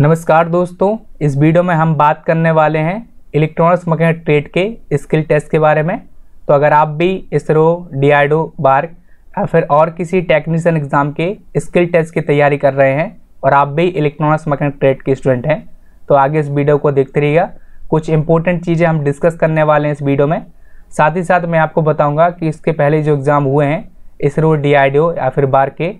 नमस्कार दोस्तों इस वीडियो में हम बात करने वाले हैं इलेक्ट्रॉनिक्स मकैनिक ट्रेड के स्किल टेस्ट के बारे में तो अगर आप भी इसरो डीआईडो बार्क या फिर और किसी टेक्नीशियन एग्ज़ाम के स्किल टेस्ट की तैयारी कर रहे हैं और आप भी इलेक्ट्रॉनिक्स मकैनिक ट्रेड के स्टूडेंट हैं तो आगे इस वीडियो को देखते रहिएगा कुछ इंपॉर्टेंट चीज़ें हम डिस्कस करने वाले हैं इस वीडियो में साथ ही साथ मैं आपको बताऊँगा कि इसके पहले जो एग्ज़ाम हुए हैं इसरो डी या फिर बार के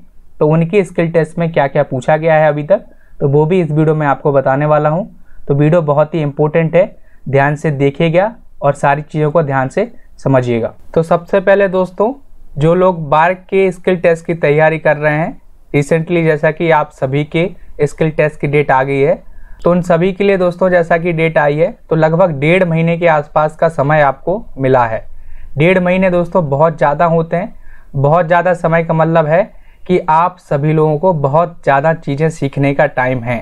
तो उनके स्किल टेस्ट में क्या क्या पूछा गया है अभी तक तो वो भी इस वीडियो में आपको बताने वाला हूँ तो वीडियो बहुत ही इम्पोर्टेंट है ध्यान से देखिएगा और सारी चीज़ों को ध्यान से समझिएगा तो सबसे पहले दोस्तों जो लोग बार के स्किल टेस्ट की तैयारी कर रहे हैं रिसेंटली जैसा कि आप सभी के स्किल टेस्ट की डेट आ गई है तो उन सभी के लिए दोस्तों जैसा कि डेट आई है तो लगभग डेढ़ महीने के आसपास का समय आपको मिला है डेढ़ महीने दोस्तों बहुत ज़्यादा होते हैं बहुत ज़्यादा समय का मतलब है कि आप सभी लोगों को बहुत ज़्यादा चीज़ें सीखने का टाइम है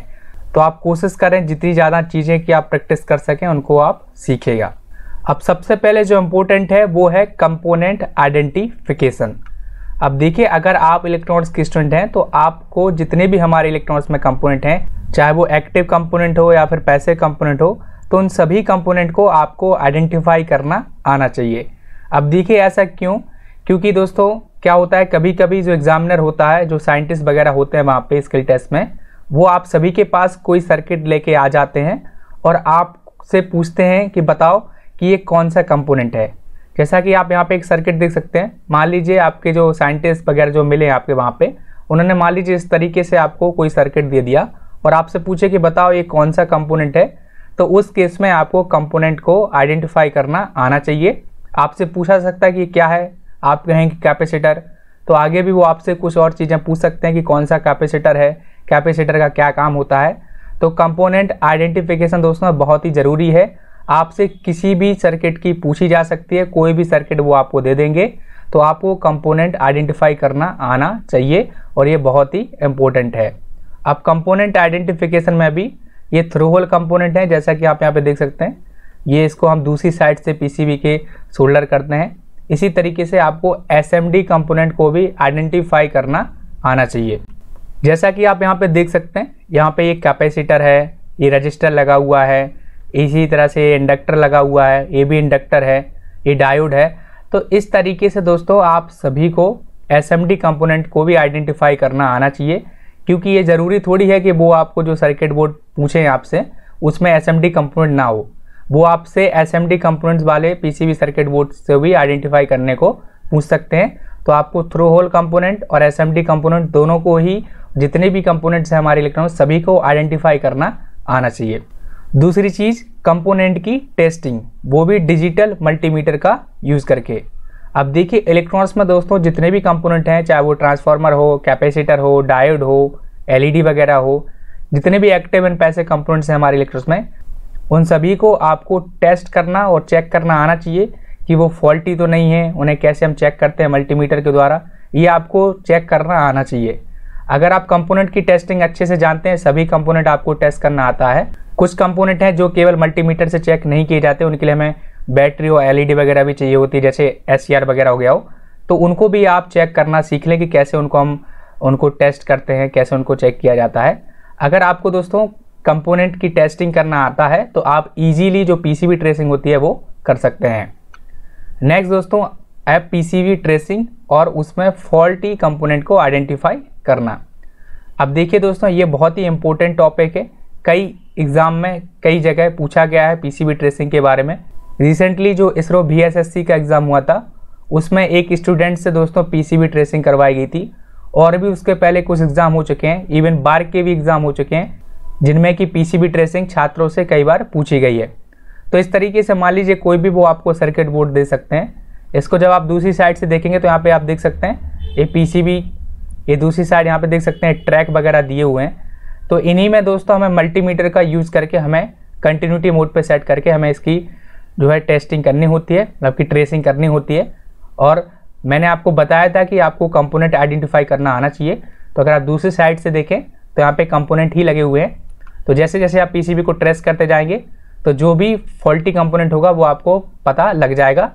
तो आप कोशिश करें जितनी ज़्यादा चीज़ें कि आप प्रैक्टिस कर सकें उनको आप सीखेगा अब सबसे पहले जो इम्पोर्टेंट है वो है कंपोनेंट आइडेंटिफिकेशन अब देखिए अगर आप इलेक्ट्रॉनिक्स के स्टूडेंट हैं तो आपको जितने भी हमारे इलेक्ट्रॉनिक्स में कंपोनेंट हैं चाहे वो एक्टिव कंपोनेंट हो या फिर पैसे कंपोनेंट हो तो उन सभी कंपोनेंट को आपको आइडेंटिफाई करना आना चाहिए अब देखिए ऐसा क्यों क्योंकि दोस्तों क्या होता है कभी कभी जो एग्जामिनर होता है जो साइंटिस्ट वगैरह होते हैं वहाँ पे स्किल टेस्ट में वो आप सभी के पास कोई सर्किट लेके आ जाते हैं और आपसे पूछते हैं कि बताओ कि ये कौन सा कंपोनेंट है जैसा कि आप यहाँ पे एक सर्किट देख सकते हैं मान लीजिए आपके जो साइंटिस्ट वगैरह जो मिले आपके वहाँ पर उन्होंने मान लीजिए इस तरीके से आपको कोई सर्किट दे दिया और आपसे पूछे कि बताओ ये कौन सा कंपोनेंट है तो उस केस में आपको कंपोनेंट को आइडेंटिफाई करना आना चाहिए आपसे पूछा सकता है कि क्या है आप कहें कि कैपेसिटर तो आगे भी वो आपसे कुछ और चीज़ें पूछ सकते हैं कि कौन सा कैपेसिटर है कैपेसिटर का क्या काम होता है तो कंपोनेंट आइडेंटिफिकेशन दोस्तों बहुत ही ज़रूरी है आपसे किसी भी सर्किट की पूछी जा सकती है कोई भी सर्किट वो आपको दे देंगे तो आपको कंपोनेंट आइडेंटिफाई करना आना चाहिए और ये बहुत ही इम्पोर्टेंट है अब कंपोनेंट आइडेंटिफिकेशन में अभी ये थ्रू होल कंपोनेंट है जैसा कि आप यहाँ पे देख सकते हैं ये इसको हम दूसरी साइड से पीसीबी के सोल्डर करते हैं इसी तरीके से आपको एस एम डी कंपोनेंट को भी आइडेंटिफाई करना आना चाहिए जैसा कि आप यहाँ पे देख सकते हैं यहाँ पे ये कैपेसिटर है ये रजिस्टर लगा हुआ है इसी तरह से इंडक्टर लगा हुआ है ये भी इंडक्टर है ये डायोड है तो इस तरीके से दोस्तों आप सभी को एस एम डी कंपोनेंट को भी आइडेंटिफाई करना आना चाहिए क्योंकि ये ज़रूरी थोड़ी है कि वो आपको जो सर्किट बोर्ड पूछें आपसे उसमें एस एम डी कंपोनेंट ना हो वो आपसे एस एम डी कंपोनेंट्स वाले P C B circuit board से भी आइडेंटिफाई करने को पूछ सकते हैं तो आपको थ्रू होल कंपोनेंट और एस एम डी कंपोनेंट दोनों को ही जितने भी कंपोनेंट्स हैं हमारे इलेक्ट्रॉन सभी को आइडेंटिफाई करना आना चाहिए दूसरी चीज़ कंपोनेंट की टेस्टिंग वो भी डिजिटल मल्टीमीटर का यूज़ करके अब देखिए इलेक्ट्रॉनिक्स में दोस्तों जितने भी कंपोनेंट हैं चाहे वो ट्रांसफार्मर हो कैपेसिटर हो डायोड हो एलईडी e वगैरह हो जितने भी एक्टिव एंड पैसे कंपोनेंट्स हैं हमारे इलेक्ट्रॉनिक्स में उन सभी को आपको टेस्ट करना और चेक करना आना चाहिए कि वो फॉल्टी तो नहीं है उन्हें कैसे हम चेक करते हैं मल्टीमीटर के द्वारा ये आपको चेक करना आना चाहिए अगर आप कंपोनेंट की टेस्टिंग अच्छे से जानते हैं सभी कंपोनेंट आपको टेस्ट करना आता है कुछ कंपोनेंट हैं जो केवल मल्टीमीटर से चेक नहीं किए जाते उनके लिए हमें बैटरी और एलईडी वगैरह भी चाहिए होती है जैसे एस वगैरह हो गया हो तो उनको भी आप चेक करना सीख लें कि कैसे उनको हम उनको टेस्ट करते हैं कैसे उनको चेक किया जाता है अगर आपको दोस्तों कंपोनेंट की टेस्टिंग करना आता है तो आप इजीली जो पीसीबी ट्रेसिंग होती है वो कर सकते हैं नेक्स्ट दोस्तों ऐप पीसीबी ट्रेसिंग और उसमें फॉल्टी कंपोनेंट को आइडेंटिफाई करना अब देखिए दोस्तों ये बहुत ही इंपॉर्टेंट टॉपिक है कई एग्ज़ाम में कई जगह पूछा गया है पीसीबी ट्रेसिंग के बारे में रिसेंटली जो इसरो बीएसएससी का एग्ज़ाम हुआ था उसमें एक स्टूडेंट से दोस्तों पीसीबी ट्रेसिंग करवाई गई थी और भी उसके पहले कुछ एग्ज़ाम हो चुके हैं इवन बार के भी एग्ज़ाम हो चुके हैं जिनमें कि पीसीबी ट्रेसिंग छात्रों से कई बार पूछी गई है तो इस तरीके से मान लीजिए कोई भी वो आपको सर्किट बोर्ड दे सकते हैं इसको जब आप दूसरी साइड से देखेंगे तो यहाँ पे आप देख सकते हैं ये पीसीबी ये दूसरी साइड यहाँ पे देख सकते हैं ट्रैक वगैरह दिए हुए हैं तो इन्हीं में दोस्तों हमें मल्टीमीटर का यूज़ करके हमें कंटिन्यूटी मोड पर सेट करके हमें इसकी जो है टेस्टिंग करनी होती है मतलब कि ट्रेसिंग करनी होती है और मैंने आपको बताया था कि आपको कंपोनेंट आइडेंटिफाई करना आना चाहिए तो अगर आप दूसरी साइड से देखें तो यहाँ पे कंपोनेंट ही लगे हुए हैं तो जैसे जैसे आप पीसीबी को ट्रेस करते जाएंगे तो जो भी फॉल्टी कंपोनेंट होगा वो आपको पता लग जाएगा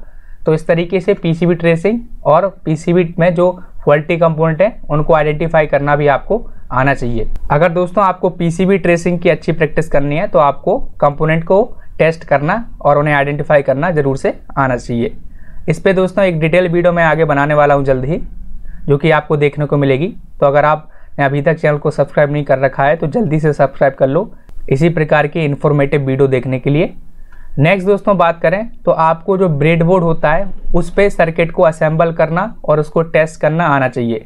तो इस तरीके से पीसीबी ट्रेसिंग और पीसीबी में जो फॉल्टी कंपोनेंट हैं उनको आइडेंटिफाई करना भी आपको आना चाहिए अगर दोस्तों आपको पीसीबी ट्रेसिंग की अच्छी प्रैक्टिस करनी है तो आपको कंपोनेंट को टेस्ट करना और उन्हें आइडेंटिफाई करना ज़रूर से आना चाहिए इस पर दोस्तों एक डिटेल वीडियो मैं आगे बनाने वाला हूँ जल्द ही जो कि आपको देखने को मिलेगी तो अगर आप ने अभी तक चैनल को सब्सक्राइब नहीं कर रखा है तो जल्दी से सब्सक्राइब कर लो इसी प्रकार की इन्फॉर्मेटिव वीडियो देखने के लिए नेक्स्ट दोस्तों बात करें तो आपको जो ब्रेडबोर्ड होता है उस पर सर्किट को असेंबल करना और उसको टेस्ट करना आना चाहिए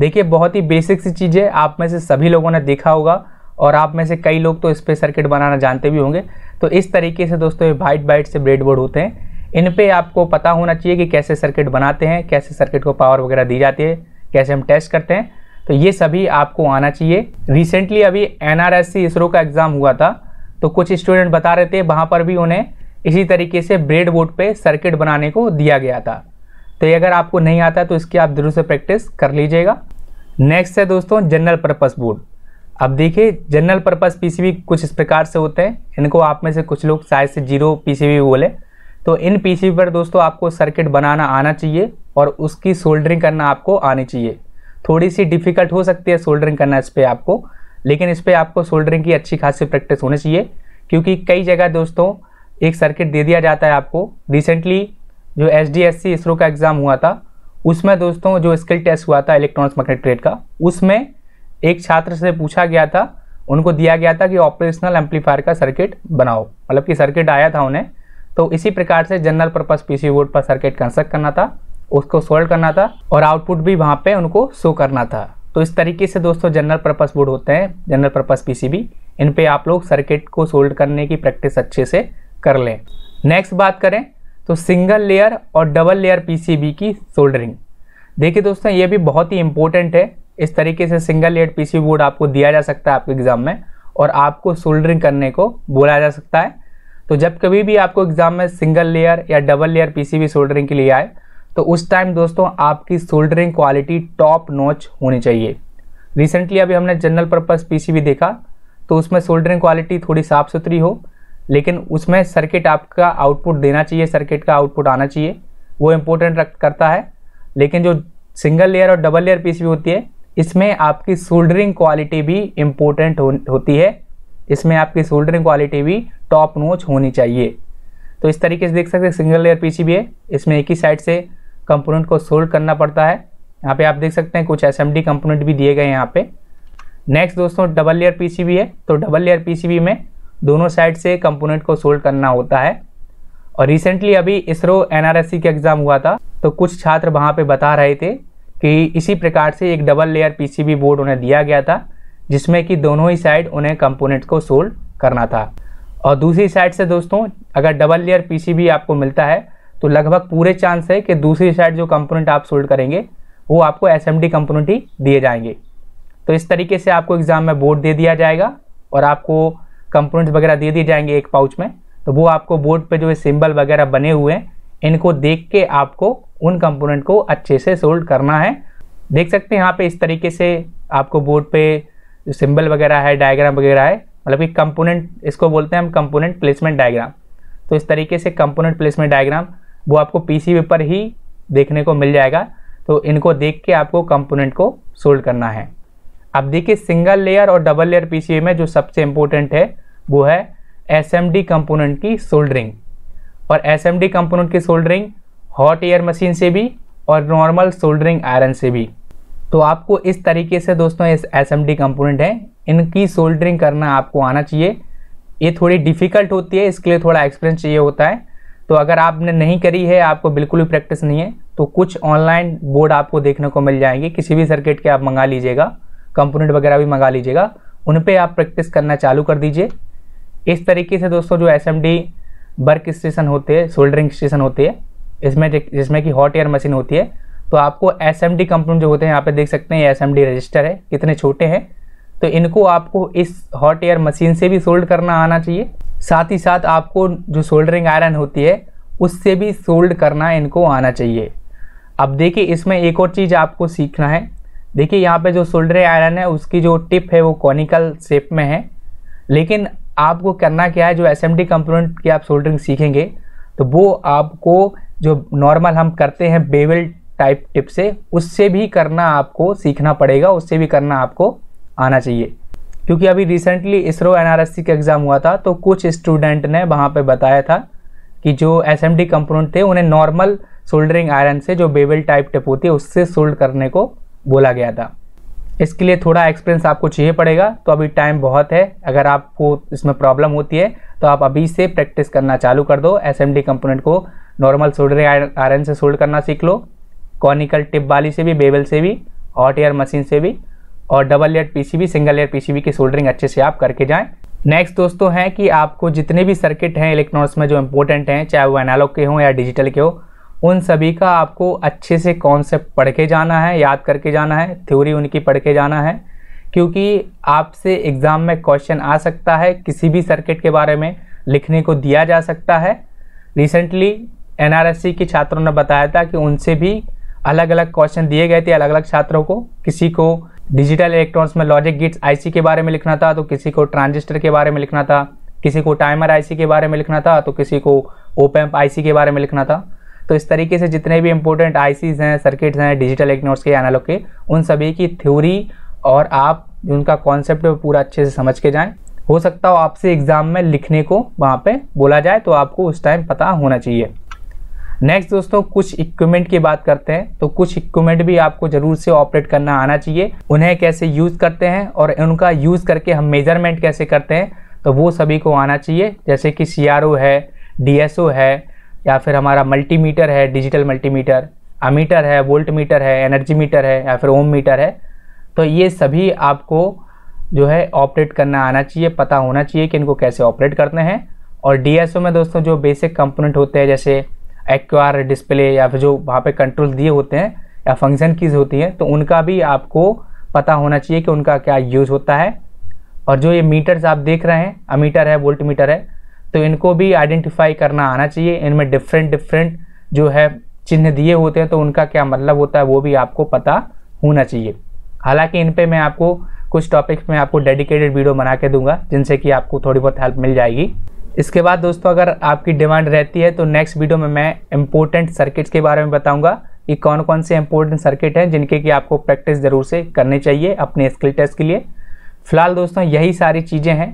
देखिए बहुत ही बेसिक सी चीज़ है आप में से सभी लोगों ने देखा होगा और आप में से कई लोग तो इस पर सर्किट बनाना जानते भी होंगे तो इस तरीके से दोस्तों ये वाइट बाइट से ब्रेडबोर्ड होते हैं इन पर आपको पता होना चाहिए कि कैसे सर्किट बनाते हैं कैसे सर्किट को पावर वगैरह दी जाती है कैसे हम टेस्ट करते हैं तो ये सभी आपको आना चाहिए रिसेंटली अभी एन इसरो का एग्ज़ाम हुआ था तो कुछ स्टूडेंट बता रहे थे वहाँ पर भी उन्हें इसी तरीके से ब्रेड बोर्ड पर सर्किट बनाने को दिया गया था तो ये अगर आपको नहीं आता तो इसकी आप ज़रूर से प्रैक्टिस कर लीजिएगा नेक्स्ट है दोस्तों जनरल पर्पस बोर्ड अब देखिए जनरल पर्पस पीसीबी कुछ इस प्रकार से होते हैं इनको आप में से कुछ लोग शायद से जीरो पीसीबी बोले तो इन पीसीबी पर दोस्तों आपको सर्किट बनाना आना चाहिए और उसकी सोल्डरिंग करना आपको आनी चाहिए थोड़ी सी डिफिकल्ट हो सकती है सोल्डरिंग करना इस पर आपको लेकिन इस पर आपको सोल्डरिंग की अच्छी खासी प्रैक्टिस होनी चाहिए क्योंकि कई जगह दोस्तों एक सर्किट दे दिया जाता है आपको रिसेंटली जो H D S C ISRO का एग्ज़ाम हुआ था उसमें दोस्तों जो स्किल टेस्ट हुआ था इलेक्ट्रॉनिक्स मैग्नेट ट्रेड का उसमें एक छात्र से पूछा गया था उनको दिया गया था कि ऑपरेशनल एम्पलीफायर का सर्किट बनाओ मतलब कि सर्किट आया था उन्हें तो इसी प्रकार से general purpose P C board पर सर्किट कंस्ट्रक्ट करना था उसको सोल्व करना था और आउटपुट भी वहाँ पे उनको शो करना था तो इस तरीके से दोस्तों जनरल पर्पस बोर्ड होते हैं जनरल पर्पस पीसीबी इन पे आप लोग सर्किट को सोल्ड करने की प्रैक्टिस अच्छे से कर लें नेक्स्ट बात करें तो सिंगल लेयर और डबल लेयर पीसीबी की सोल्डरिंग देखिए दोस्तों ये भी बहुत ही इंपॉर्टेंट है इस तरीके से सिंगल लेयर पीसीबी बोर्ड आपको दिया जा सकता है आपके एग्ज़ाम में और आपको सोल्डरिंग करने को बोला जा सकता है तो जब कभी भी आपको एग्ज़ाम में सिंगल लेयर या डबल लेयर पीसीबी सोल्डरिंग के लिए आए तो उस टाइम दोस्तों आपकी सोल्डरिंग क्वालिटी टॉप नॉच होनी चाहिए रिसेंटली अभी हमने जनरल पर्पस पीसीबी देखा तो उसमें सोल्डरिंग क्वालिटी थोड़ी साफ़ सुथरी हो लेकिन उसमें सर्किट आपका आउटपुट देना चाहिए सर्किट का आउटपुट आना चाहिए वो इम्पोर्टेंट करता है लेकिन जो सिंगल लेयर और डबल लेयर पीसीबी होती है इसमें आपकी सोल्डरिंग क्वालिटी भी इम्पोर्टेंट हो, होती है इसमें आपकी सोल्डरिंग क्वालिटी भी टॉप नोच होनी चाहिए तो इस तरीके से देख सकते हैं सिंगल लेयर पीसीबी है इसमें एक ही साइड से कंपोनेंट को सोल्व करना पड़ता है यहाँ पे आप देख सकते हैं कुछ एस एम कंपोनेंट भी दिए गए हैं यहाँ पे नेक्स्ट दोस्तों डबल लेयर बी है तो डबल लेयर बी में दोनों साइड से कंपोनेंट को सोल्ड करना होता है और रिसेंटली अभी इसरो सी का एग्ज़ाम हुआ था तो कुछ छात्र वहाँ पर बता रहे थे कि इसी प्रकार से एक डबल लेयर बी बोर्ड उन्हें दिया गया था जिसमें कि दोनों ही साइड उन्हें कंपोनेंट को सोल्ड करना था और दूसरी साइड से दोस्तों अगर डबल लेयर पीसीबी आपको मिलता है तो लगभग पूरे चांस है कि दूसरी साइड जो कंपोनेंट आप सोल्ड करेंगे वो आपको एस एम कंपोनेंट ही दिए जाएंगे तो इस तरीके से आपको एग्ज़ाम में बोर्ड दे दिया जाएगा और आपको कंपोनेंट्स वगैरह दे दिए जाएंगे एक पाउच में तो वो आपको बोर्ड पे जो सिंबल वगैरह बने हुए हैं इनको देख के आपको उन कंपोनेंट को अच्छे से सोल्ड करना है देख सकते हैं यहाँ पे इस तरीके से आपको बोर्ड पे जो सिंबल वगैरह है डायग्राम वगैरह है मतलब कि कंपोनेंट इसको बोलते हैं हम कंपोनेंट प्लेसमेंट डायग्राम तो इस तरीके से कंपोनेंट प्लेसमेंट डायग्राम वो आपको पी पर ही देखने को मिल जाएगा तो इनको देख के आपको कंपोनेंट को सोल्ड करना है अब देखिए सिंगल लेयर और डबल लेयर पी में जो सबसे इम्पोर्टेंट है वो है एस एम डी कंपोनेंट की सोल्डरिंग और एस एम डी कंपोनेंट की सोल्डरिंग हॉट एयर मशीन से भी और नॉर्मल सोल्डरिंग आयरन से भी तो आपको इस तरीके से दोस्तों इस एस एम डी कंपोनेंट है इनकी सोल्डरिंग करना आपको आना चाहिए ये थोड़ी डिफ़िकल्ट होती है इसके लिए थोड़ा एक्सपीरियंस चाहिए होता है तो अगर आपने नहीं करी है आपको बिल्कुल भी प्रैक्टिस नहीं है तो कुछ ऑनलाइन बोर्ड आपको देखने को मिल जाएंगे किसी भी सर्किट के आप मंगा लीजिएगा कंपोनेंट वगैरह भी मंगा लीजिएगा उन पर आप प्रैक्टिस करना चालू कर दीजिए इस तरीके से दोस्तों जो S M D work station होते हैं सोल्डरिंग स्टेशन होते हैं इसमें जिसमें कि हॉट एयर मशीन होती है तो आपको एस एम डी कंपोनेंट जो होते हैं यहाँ पे देख सकते हैं एस एम डी रजिस्टर है कितने छोटे हैं तो इनको आपको इस हॉट एयर मशीन से भी सोल्ड करना आना चाहिए साथ ही साथ आपको जो सोल्डरिंग आयरन होती है उससे भी सोल्ड करना इनको आना चाहिए अब देखिए इसमें एक और चीज़ आपको सीखना है देखिए यहाँ पे जो सोल्डरिंग आयरन है उसकी जो टिप है वो कॉनिकल शेप में है लेकिन आपको करना क्या है जो एस एम कंपोनेंट की आप सोल्डरिंग सीखेंगे तो वो आपको जो नॉर्मल हम करते हैं बेवल टाइप टिप से उससे भी करना आपको सीखना पड़ेगा उससे भी करना आपको आना चाहिए क्योंकि अभी रिसेंटली इसरो एनआरएससी का एग्ज़ाम हुआ था तो कुछ स्टूडेंट ने वहाँ पर बताया था कि जो एस एम थे उन्हें नॉर्मल सोल्डरिंग आयरन से जो बेबल टाइप टिप होती है उससे सोल्ड करने को बोला गया था इसके लिए थोड़ा एक्सपीरियंस आपको चाहिए पड़ेगा तो अभी टाइम बहुत है अगर आपको इसमें प्रॉब्लम होती है तो आप अभी से प्रैक्टिस करना चालू कर दो एस एम कंपोनेंट को नॉर्मल सोल्डरिंग आयरन से सोल्ड करना सीख लो कॉनिकल टिप वाली से भी बेबल से भी हॉट एयर मशीन से भी और double layer PCB single layer PCB की सोल्डरिंग अच्छे से आप करके जाएं नेक्स्ट दोस्तों है कि आपको जितने भी सर्किट हैं इलेक्ट्रॉनिक्स में जो इंपॉर्टेंट हैं चाहे वो एनालॉग के हों या डिजिटल के हो उन सभी का आपको अच्छे से कॉन्सेप्ट पढ़ के जाना है याद करके जाना है थ्योरी उनकी पढ़ के जाना है क्योंकि आपसे एग्ज़ाम में क्वेश्चन आ सकता है किसी भी सर्किट के बारे में लिखने को दिया जा सकता है रिसेंटली एन के छात्रों ने बताया था कि उनसे भी अलग अलग क्वेश्चन दिए गए थे अलग अलग छात्रों को किसी को डिजिटल इलेक्ट्रॉनिक्स में लॉजिक गेट्स आईसी के बारे में लिखना था तो किसी को ट्रांजिस्टर के बारे में लिखना था किसी को टाइमर आईसी के बारे में लिखना था तो किसी को ओपैम्प आईसी के बारे में लिखना था तो इस तरीके से जितने भी इंपॉर्टेंट आईसीज हैं सर्किट्स हैं डिजिटल इलेक्ट्रॉनिक्स के एनालॉग के उन सभी की थ्योरी और आप उनका कॉन्सेप्ट पूरा अच्छे से समझ के जाएं हो सकता हो आपसे एग्ज़ाम में लिखने को वहाँ पे बोला जाए तो आपको उस टाइम पता होना चाहिए नेक्स्ट दोस्तों कुछ इक्विपमेंट की बात करते हैं तो कुछ इक्विपमेंट भी आपको ज़रूर से ऑपरेट करना आना चाहिए उन्हें कैसे यूज़ करते हैं और उनका यूज़ करके हम मेजरमेंट कैसे करते हैं तो वो सभी को आना चाहिए जैसे कि सी है डी है या फिर हमारा मल्टीमीटर है डिजिटल मल्टीमीटर अमीटर है वोल्ट मीटर है एनर्जी मीटर है या फिर ओम मीटर है तो ये सभी आपको जो है ऑपरेट करना आना चाहिए पता होना चाहिए कि इनको कैसे ऑपरेट करते हैं और डी में दोस्तों जो बेसिक कंपोनेंट होते हैं जैसे एक्वार डिस्प्ले या फिर जो वहाँ पे कंट्रोल दिए होते हैं या फंक्शन कीज होती हैं तो उनका भी आपको पता होना चाहिए कि उनका क्या यूज़ होता है और जो ये मीटर्स आप देख रहे हैं अमीटर है वोल्ट मीटर है तो इनको भी आइडेंटिफाई करना आना चाहिए इनमें डिफरेंट डिफरेंट जो है चिन्ह दिए होते हैं तो उनका क्या मतलब होता है वो भी आपको पता होना चाहिए हालांकि इन पर मैं आपको कुछ टॉपिक्स में आपको डेडिकेटेड वीडियो बना के दूंगा जिनसे कि आपको थोड़ी बहुत हेल्प मिल जाएगी इसके बाद दोस्तों अगर आपकी डिमांड रहती है तो नेक्स्ट वीडियो में मैं इम्पोर्टेंट सर्किट्स के बारे में बताऊंगा कि कौन कौन से इंपॉर्टेंट सर्किट हैं जिनके कि आपको प्रैक्टिस ज़रूर से करनी चाहिए अपने स्किल टेस्ट के लिए फ़िलहाल दोस्तों यही सारी चीज़ें हैं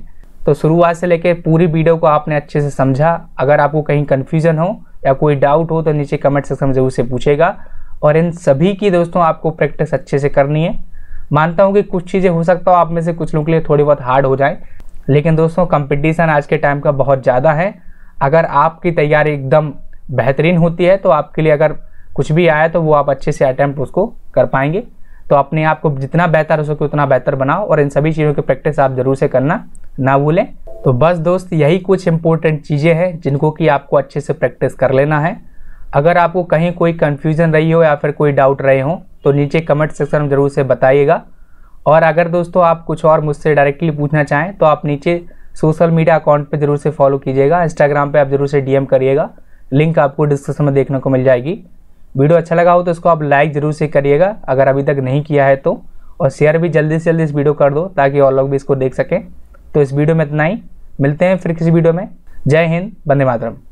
तो शुरुआत से लेकर पूरी वीडियो को आपने अच्छे से समझा अगर आपको कहीं कन्फ्यूज़न हो या कोई डाउट हो तो नीचे कमेंट सेक्शन में ज़रूर से पूछेगा और इन सभी की दोस्तों आपको प्रैक्टिस अच्छे से करनी है मानता हूँ कि कुछ चीज़ें हो सकता हो आप में से कुछ लोगों के लिए थोड़ी बहुत हार्ड हो जाएँ लेकिन दोस्तों कंपटीशन आज के टाइम का बहुत ज़्यादा है अगर आपकी तैयारी एकदम बेहतरीन होती है तो आपके लिए अगर कुछ भी आया तो वो आप अच्छे से अटैम्प्ट उसको कर पाएंगे तो अपने आप को जितना बेहतर हो सके उतना बेहतर बनाओ और इन सभी चीज़ों की प्रैक्टिस आप ज़रूर से करना ना भूलें तो बस दोस्त यही कुछ इंपॉर्टेंट चीज़ें हैं जिनको कि आपको अच्छे से प्रैक्टिस कर लेना है अगर आपको कहीं कोई कन्फ्यूज़न रही हो या फिर कोई डाउट रहे हो तो नीचे कमेंट सेक्शन में ज़रूर से बताइएगा और अगर दोस्तों आप कुछ और मुझसे डायरेक्टली पूछना चाहें तो आप नीचे सोशल मीडिया अकाउंट पर ज़रूर से फॉलो कीजिएगा इंस्टाग्राम पर आप ज़रूर से डी करिएगा लिंक आपको डिस्क्रिप्शन में देखने को मिल जाएगी वीडियो अच्छा लगा हो तो इसको आप लाइक ज़रूर से करिएगा अगर अभी तक नहीं किया है तो और शेयर भी जल्दी से जल्दी इस वीडियो कर दो ताकि और लोग भी इसको देख सकें तो इस वीडियो में इतना ही मिलते हैं फिर किसी वीडियो में जय हिंद बंदे मातरम